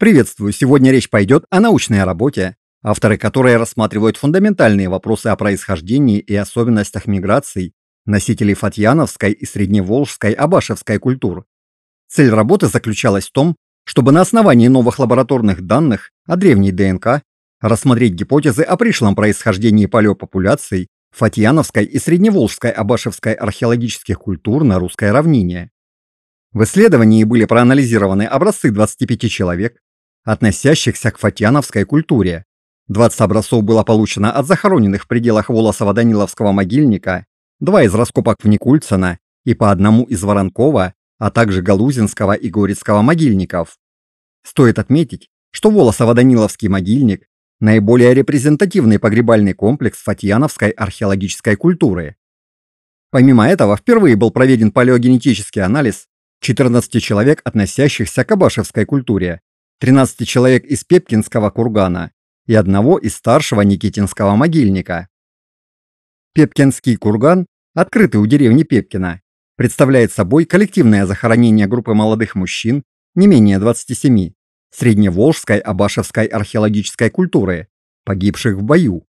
Приветствую! Сегодня речь пойдет о научной работе, авторы которой рассматривают фундаментальные вопросы о происхождении и особенностях миграций носителей фатьяновской и средневолжской абашевской культур. Цель работы заключалась в том, чтобы на основании новых лабораторных данных о древней ДНК рассмотреть гипотезы о пришлом происхождении палеопопуляций фатьяновской и средневолжской абашевской археологических культур на русской равнине. В исследовании были проанализированы образцы 25 человек, относящихся к фатьяновской культуре. 20 образцов было получено от захороненных в пределах волосова даниловского могильника, два из раскопок в Никульцина и по одному из Воронкова, а также Галузинского и Горецкого могильников. Стоит отметить, что Волосово-Даниловский могильник – наиболее репрезентативный погребальный комплекс фатьяновской археологической культуры. Помимо этого, впервые был проведен палеогенетический анализ 14 человек, относящихся к абашевской культуре, 13 человек из Пепкинского кургана и одного из старшего Никитинского могильника. Пепкинский курган, открытый у деревни Пепкина, представляет собой коллективное захоронение группы молодых мужчин не менее 27 средневолжской абашевской археологической культуры, погибших в бою.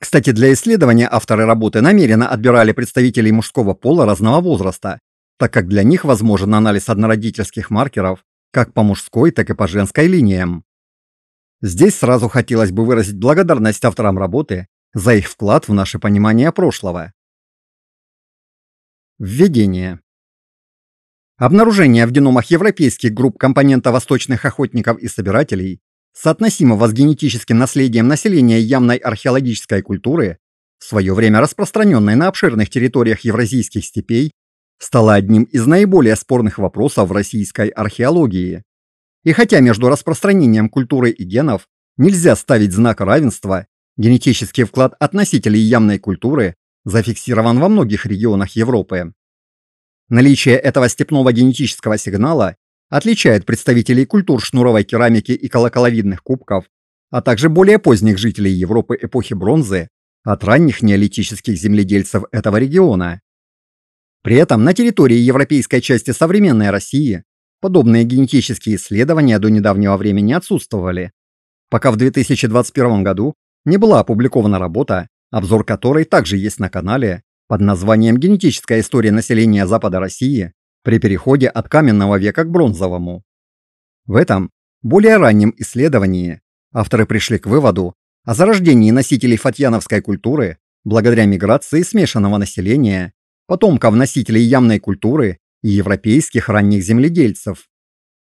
Кстати, для исследования авторы работы намеренно отбирали представителей мужского пола разного возраста, так как для них возможен анализ однородительских маркеров как по мужской, так и по женской линиям. Здесь сразу хотелось бы выразить благодарность авторам работы за их вклад в наше понимание прошлого. Введение. Обнаружение в геномах европейских групп компонента восточных охотников и собирателей, соотносимого с генетическим наследием населения ямной археологической культуры, в свое время распространенной на обширных территориях евразийских степей, стала одним из наиболее спорных вопросов в российской археологии. И хотя между распространением культуры и генов нельзя ставить знак равенства, генетический вклад относителей ямной культуры зафиксирован во многих регионах Европы. Наличие этого степного генетического сигнала отличает представителей культур шнуровой керамики и колоколовидных кубков, а также более поздних жителей Европы эпохи бронзы от ранних неолитических земледельцев этого региона. При этом на территории европейской части современной России подобные генетические исследования до недавнего времени отсутствовали, пока в 2021 году не была опубликована работа, обзор которой также есть на канале под названием «Генетическая история населения Запада России при переходе от каменного века к бронзовому». В этом более раннем исследовании авторы пришли к выводу о зарождении носителей фатьяновской культуры благодаря миграции смешанного населения потомков носителей ямной культуры и европейских ранних земледельцев.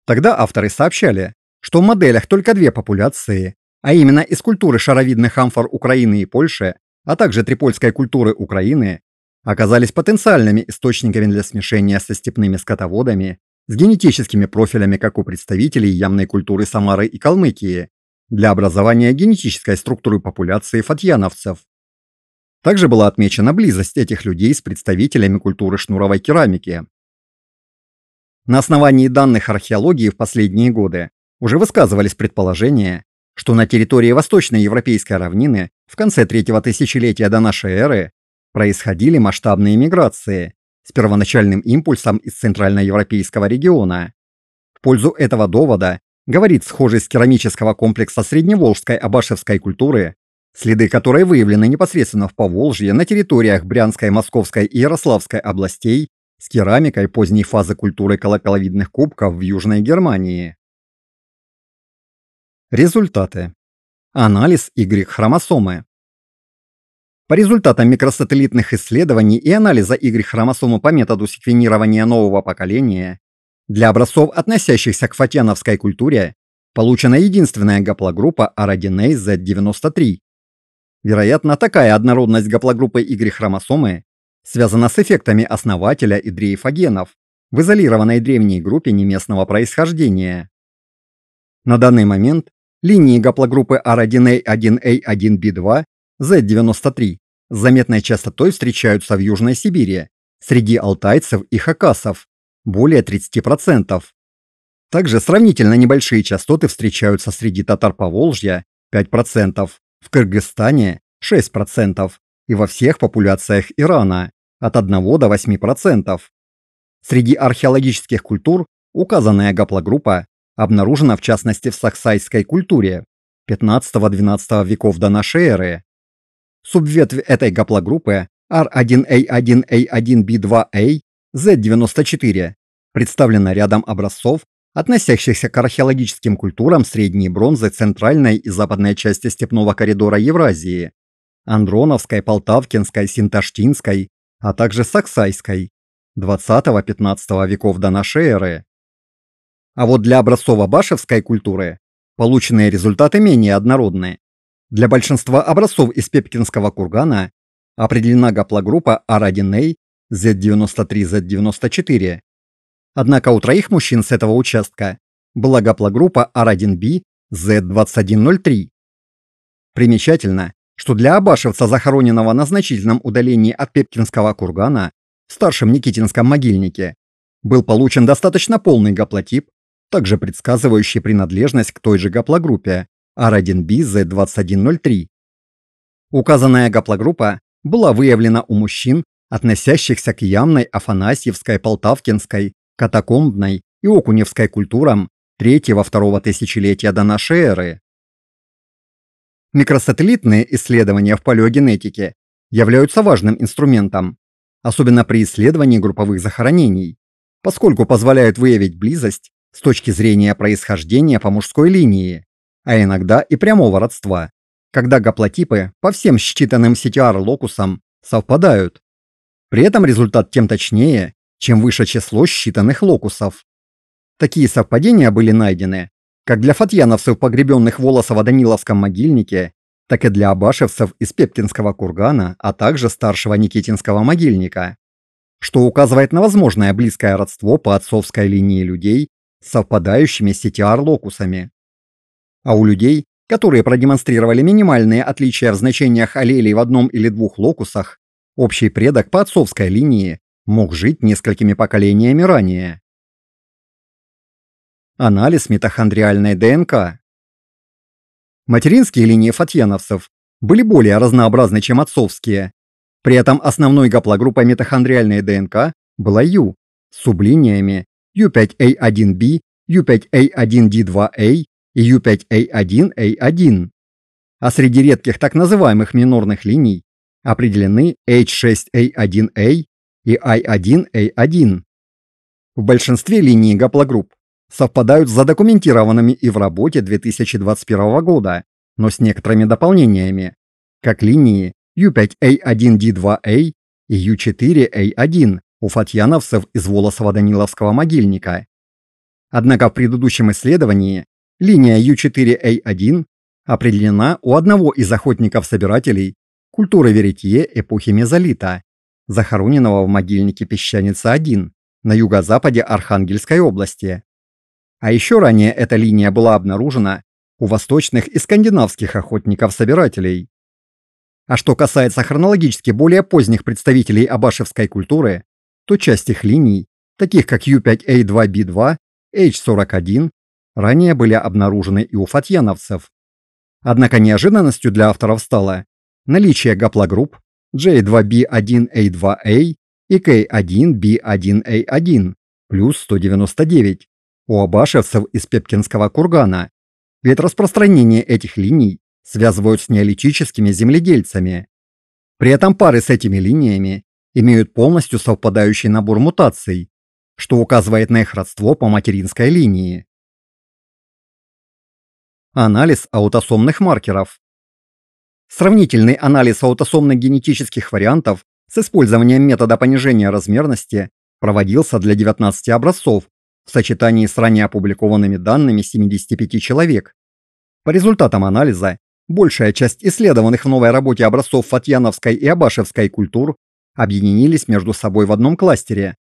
Тогда авторы сообщали, что в моделях только две популяции, а именно из культуры шаровидных амфор Украины и Польши, а также трипольской культуры Украины, оказались потенциальными источниками для смешения со степными скотоводами, с генетическими профилями как у представителей ямной культуры Самары и Калмыкии, для образования генетической структуры популяции фатьяновцев, также была отмечена близость этих людей с представителями культуры шнуровой керамики. На основании данных археологии в последние годы уже высказывались предположения, что на территории Восточной Европейской равнины в конце третьего тысячелетия до нашей эры происходили масштабные миграции с первоначальным импульсом из центральноевропейского региона. В пользу этого довода говорит схожесть керамического комплекса средневолжской абашевской культуры следы которой выявлены непосредственно в Поволжье на территориях Брянской, Московской и Ярославской областей с керамикой поздней фазы культуры колоколовидных кубков в Южной Германии. Результаты. Анализ Y-хромосомы. По результатам микросателлитных исследований и анализа Y-хромосомы по методу секвенирования нового поколения, для образцов, относящихся к фатьяновской культуре, получена единственная гаплогруппа Aradineis Z93, Вероятно, такая однородность гаплогруппы Y-хромосомы связана с эффектами основателя и дрейфогенов в изолированной древней группе неместного происхождения. На данный момент линии гаплогруппы R1A1A1B2 Z93 с заметной частотой встречаются в Южной Сибири, среди алтайцев и хакасов – более 30%. Также сравнительно небольшие частоты встречаются среди татар Поволжья – 5%, в Кыргызстане 6% и во всех популяциях Ирана от 1 до 8%. Среди археологических культур указанная гаплогруппа обнаружена в частности в саксайской культуре 15-12 веков до нашей эры. Субветвь этой гаплогруппы R1A1A1B2A Z94 представлена рядом образцов относящихся к археологическим культурам средней бронзы центральной и западной части степного коридора Евразии, Андроновской, Полтавкинской, Синташтинской, а также Саксайской, 20-15 веков до нашей эры. А вот для образцово-башевской культуры полученные результаты менее однородны. Для большинства образцов из Пепкинского кургана определена гаплогруппа Арадиней Z93-Z94 Однако у троих мужчин с этого участка была гаплогруппа R1B Z2103. Примечательно, что для абашевца, захороненного на значительном удалении от Пепкинского кургана, в старшем Никитинском могильнике, был получен достаточно полный гаплотип, также предсказывающий принадлежность к той же гаплогруппе R1B Z2103. Указанная гаплогруппа была выявлена у мужчин, относящихся к Ямной, Афанасьевской, Полтавкинской, катакомбной и окуневской культурам третьего-второго тысячелетия до нашей эры. Микросателлитные исследования в палеогенетике являются важным инструментом, особенно при исследовании групповых захоронений, поскольку позволяют выявить близость с точки зрения происхождения по мужской линии, а иногда и прямого родства, когда гаплотипы по всем считанным CTR-локусам совпадают. При этом результат тем точнее, чем выше число считанных локусов. Такие совпадения были найдены как для фатьяновцев, погребенных в Волосово-Даниловском могильнике, так и для абашевцев из Пепкинского кургана, а также старшего Никитинского могильника, что указывает на возможное близкое родство по отцовской линии людей с совпадающими с CTR-локусами. А у людей, которые продемонстрировали минимальные отличия в значениях аллелей в одном или двух локусах, общий предок по отцовской линии мог жить несколькими поколениями ранее. Анализ митохондриальной ДНК. Материнские линии фатьяновцев были более разнообразны, чем отцовские. При этом основной гаплогруппой митохондриальной ДНК была Ю с сублиниями U5A1B, U5A1D2A и U5A1A1. А среди редких так называемых минорных линий определены H6A1A и I1A1. В большинстве линий гаплогрупп совпадают с задокументированными и в работе 2021 года, но с некоторыми дополнениями, как линии U5A1D2A и U4A1 у фатьяновцев из Волосово-Даниловского могильника. Однако в предыдущем исследовании линия U4A1 определена у одного из охотников-собирателей культуры Веретье эпохи мезолита захороненного в могильнике Песчаница-1 на юго-западе Архангельской области. А еще ранее эта линия была обнаружена у восточных и скандинавских охотников-собирателей. А что касается хронологически более поздних представителей абашевской культуры, то часть их линий, таких как U5A2B2, H41, ранее были обнаружены и у фатьяновцев. Однако неожиданностью для авторов стало наличие гаплогрупп, J2B1A2A и K1B1A1 плюс 199 у абашевцев из Пепкинского кургана. Ведь распространение этих линий связывают с неолитическими земледельцами. При этом пары с этими линиями имеют полностью совпадающий набор мутаций, что указывает на их родство по материнской линии. Анализ аутосомных маркеров. Сравнительный анализ аутосомных генетических вариантов с использованием метода понижения размерности проводился для 19 образцов в сочетании с ранее опубликованными данными 75 человек. По результатам анализа, большая часть исследованных в новой работе образцов фатьяновской и абашевской культур объединились между собой в одном кластере.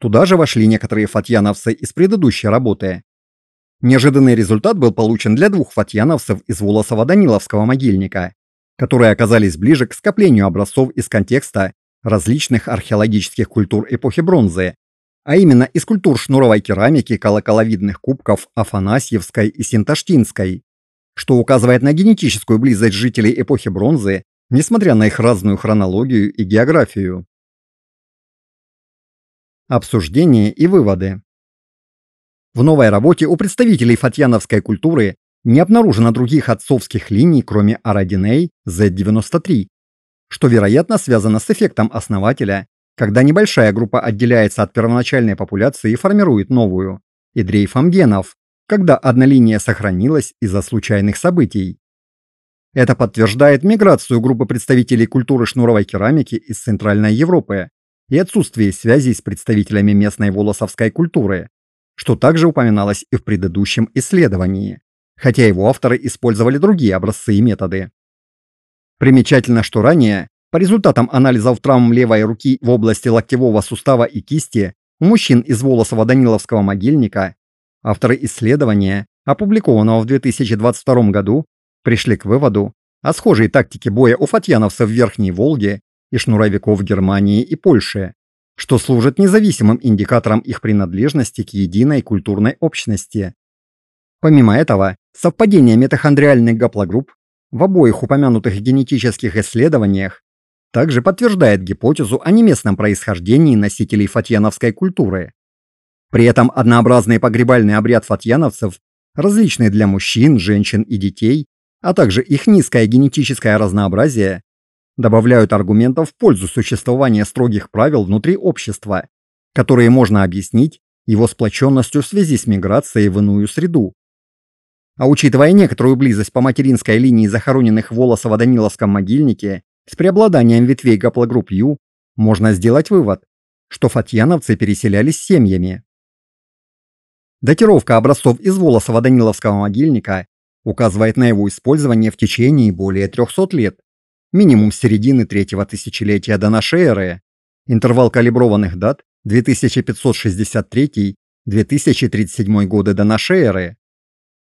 Туда же вошли некоторые фатьяновцы из предыдущей работы. Неожиданный результат был получен для двух фатьяновцев из Волосово-Даниловского могильника которые оказались ближе к скоплению образцов из контекста различных археологических культур эпохи бронзы, а именно из культур шнуровой керамики колоколовидных кубков Афанасьевской и Синташтинской, что указывает на генетическую близость жителей эпохи бронзы, несмотря на их разную хронологию и географию. Обсуждение и выводы в новой работе у представителей фатьяновской культуры не обнаружено других отцовских линий, кроме RDNA Z93, что, вероятно, связано с эффектом основателя, когда небольшая группа отделяется от первоначальной популяции и формирует новую, и дрейфом генов, когда одна линия сохранилась из-за случайных событий. Это подтверждает миграцию группы представителей культуры шнуровой керамики из Центральной Европы и отсутствие связей с представителями местной волосовской культуры, что также упоминалось и в предыдущем исследовании хотя его авторы использовали другие образцы и методы. Примечательно, что ранее, по результатам анализов травм левой руки в области локтевого сустава и кисти у мужчин из Волосова Даниловского могильника, авторы исследования, опубликованного в 2022 году, пришли к выводу о схожей тактике боя у фатьяновцев в Верхней Волге и шнуровиков Германии и Польши, что служит независимым индикатором их принадлежности к единой культурной общности, Помимо этого, совпадение митохондриальных гаплогрупп в обоих упомянутых генетических исследованиях также подтверждает гипотезу о неместном происхождении носителей фатьяновской культуры. При этом однообразный погребальный обряд фатьяновцев, различный для мужчин, женщин и детей, а также их низкое генетическое разнообразие, добавляют аргументов в пользу существования строгих правил внутри общества, которые можно объяснить его сплоченностью в связи с миграцией в иную среду, а учитывая некоторую близость по материнской линии захороненных в Волосово-Даниловском могильнике с преобладанием ветвей гаплогрупп Ю, можно сделать вывод, что фатьяновцы переселялись семьями. Датировка образцов из Волосово-Даниловского могильника указывает на его использование в течение более 300 лет, минимум с середины третьего тысячелетия до нашей эры, интервал калиброванных дат 2563-2037 годы до нашей эры.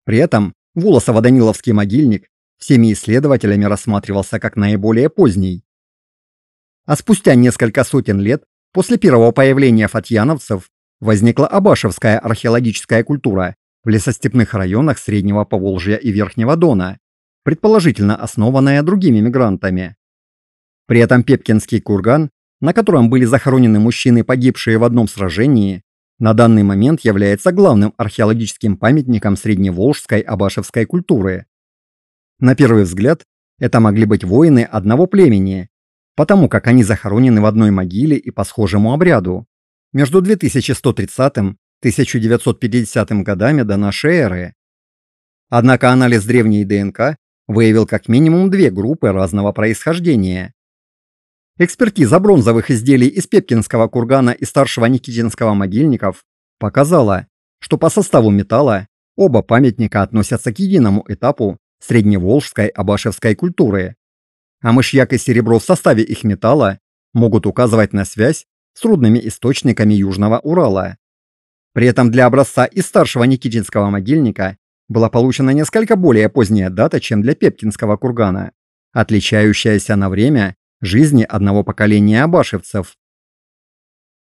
При этом Волосово-Даниловский могильник всеми исследователями рассматривался как наиболее поздний. А спустя несколько сотен лет после первого появления фатьяновцев возникла Абашевская археологическая культура в лесостепных районах Среднего Поволжья и Верхнего Дона, предположительно основанная другими мигрантами. При этом Пепкинский курган, на котором были захоронены мужчины, погибшие в одном сражении, на данный момент является главным археологическим памятником средневолжской абашевской культуры. На первый взгляд, это могли быть воины одного племени, потому как они захоронены в одной могиле и по схожему обряду. Между 2130-1950 годами до нашей эры. Однако анализ древней ДНК выявил как минимум две группы разного происхождения. Экспертиза бронзовых изделий из Пепкинского кургана и Старшего Никитинского могильников показала, что по составу металла оба памятника относятся к единому этапу средневолжской абашевской культуры. А мышьяк и серебро в составе их металла могут указывать на связь с рудными источниками Южного Урала. При этом для образца из старшего Никитинского могильника была получена несколько более поздняя дата, чем для Пепкинского кургана, отличающаяся на время жизни одного поколения абашевцев.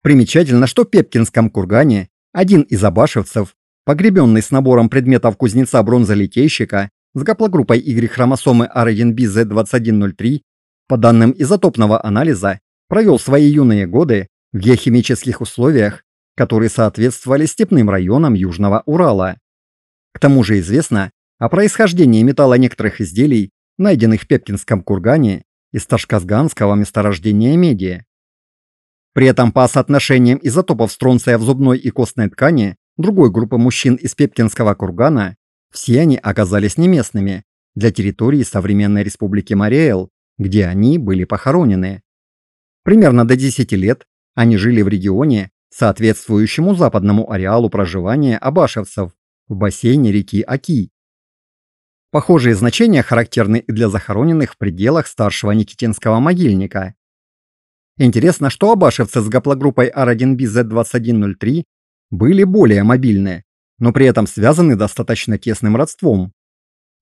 Примечательно, что в Пепкинском кургане один из абашевцев, погребенный с набором предметов кузнеца бронзолитейщика с гаплогруппой Y-хромосомы R1BZ2103, по данным изотопного анализа, провел свои юные годы в геохимических условиях, которые соответствовали степным районам Южного Урала. К тому же известно о происхождении металла некоторых изделий, найденных в Пепкинском кургане, из ташказганского месторождения меди. При этом по соотношениям изотопов стронция в зубной и костной ткани другой группы мужчин из Пепкинского кургана все они оказались неместными для территории современной республики Мариэл, где они были похоронены. Примерно до 10 лет они жили в регионе, соответствующему западному ареалу проживания абашевцев в бассейне реки Аки, Похожие значения характерны и для захороненных в пределах старшего Никитинского могильника. Интересно, что абашевцы с гаплогруппой R1BZ2103 были более мобильны, но при этом связаны достаточно тесным родством.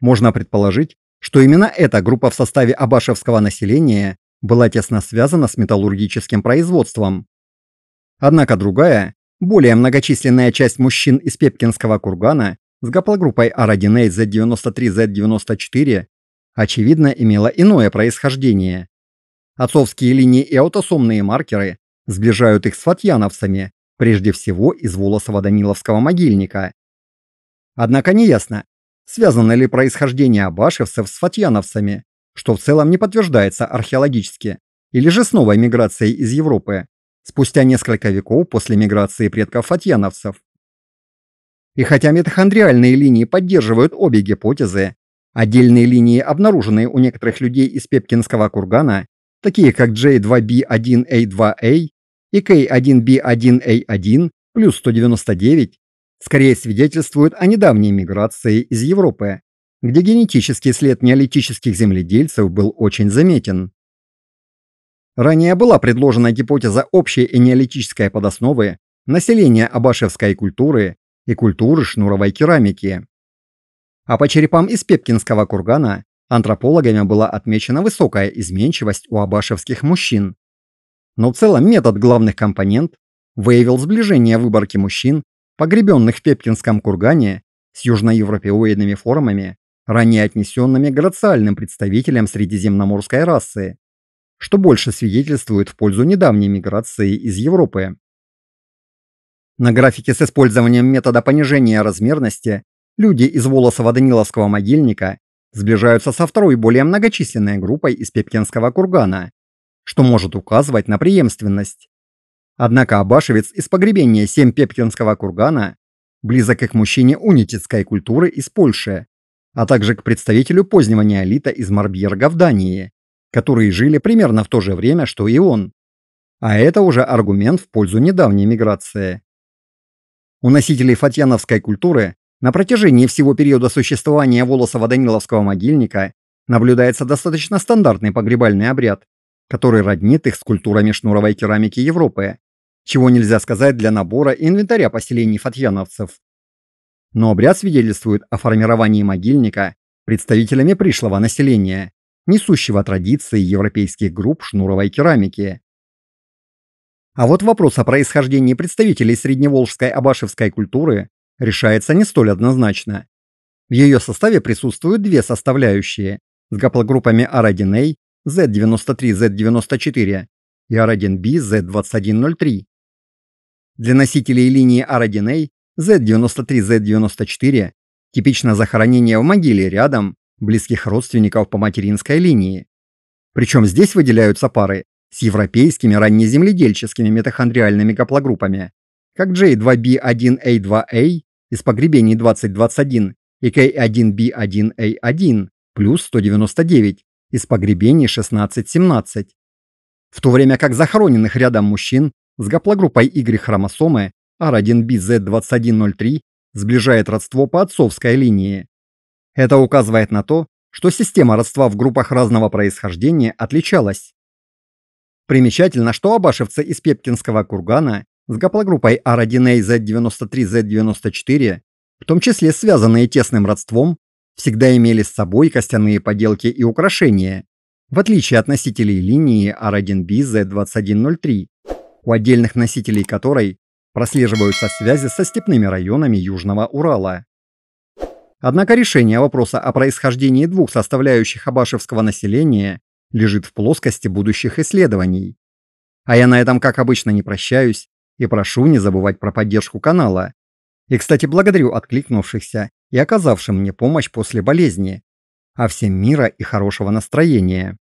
Можно предположить, что именно эта группа в составе абашевского населения была тесно связана с металлургическим производством. Однако другая, более многочисленная часть мужчин из Пепкинского кургана с гаплогруппой Araginate Z93-Z94, очевидно, имела иное происхождение. Отцовские линии и аутосомные маркеры сближают их с фатьяновцами, прежде всего из Волосово-Даниловского могильника. Однако неясно, связано ли происхождение абашевцев с фатьяновцами, что в целом не подтверждается археологически, или же с новой миграцией из Европы, спустя несколько веков после миграции предков фатьяновцев. И хотя митохондриальные линии поддерживают обе гипотезы, отдельные линии, обнаруженные у некоторых людей из Пепкинского кургана, такие как J2B1A2A а а и K1B1A1 а плюс 199, скорее свидетельствуют о недавней миграции из Европы, где генетический след неолитических земледельцев был очень заметен. Ранее была предложена гипотеза общей неолитической подосновы населения абашевской культуры и культуры шнуровой керамики. А по черепам из Пепкинского кургана антропологами была отмечена высокая изменчивость у абашевских мужчин. Но в целом метод главных компонент выявил сближение выборки мужчин, погребенных в Пепкинском кургане, с южноевропеоидными формами, ранее отнесенными к представителям средиземноморской расы, что больше свидетельствует в пользу недавней миграции из Европы. На графике с использованием метода понижения размерности люди из Волосово-Даниловского могильника сближаются со второй более многочисленной группой из Пепкинского кургана, что может указывать на преемственность. Однако Абашевец из погребения 7 Пепкинского кургана близок к мужчине унитецкой культуры из Польши, а также к представителю позднего неолита из Марбьерга в Дании, которые жили примерно в то же время, что и он. А это уже аргумент в пользу недавней миграции. У носителей фатьяновской культуры на протяжении всего периода существования Волосово-Даниловского могильника наблюдается достаточно стандартный погребальный обряд, который роднит их с культурами шнуровой керамики Европы, чего нельзя сказать для набора и инвентаря поселений фатьяновцев. Но обряд свидетельствует о формировании могильника представителями пришлого населения, несущего традиции европейских групп шнуровой керамики. А вот вопрос о происхождении представителей средневолжской абашевской культуры решается не столь однозначно. В ее составе присутствуют две составляющие с гаплогруппами r 1 z Z93-Z94 и R1B Z2103. Для носителей линии r 1 z Z93-Z94 типично захоронение в могиле рядом близких родственников по материнской линии. Причем здесь выделяются пары с европейскими раннеземледельческими митохондриальными гаплогруппами, как J2B1A2A из погребений 2021 и K1B1A1 плюс 199 из погребений 1617, в то время как захороненных рядом мужчин с гаплогруппой Y-хромосомы R1BZ2103 сближает родство по отцовской линии. Это указывает на то, что система родства в группах разного происхождения отличалась. Примечательно, что абашевцы из Пепкинского кургана с гаплогруппой R1A «А Z93Z94, а в том числе связанные тесным родством, всегда имели с собой костяные поделки и украшения, в отличие от носителей линии R1B а Z2103, у отдельных носителей которой прослеживаются связи со степными районами Южного Урала. Однако решение вопроса о происхождении двух составляющих абашевского населения лежит в плоскости будущих исследований. А я на этом, как обычно, не прощаюсь и прошу не забывать про поддержку канала. И, кстати, благодарю откликнувшихся и оказавшим мне помощь после болезни. А всем мира и хорошего настроения.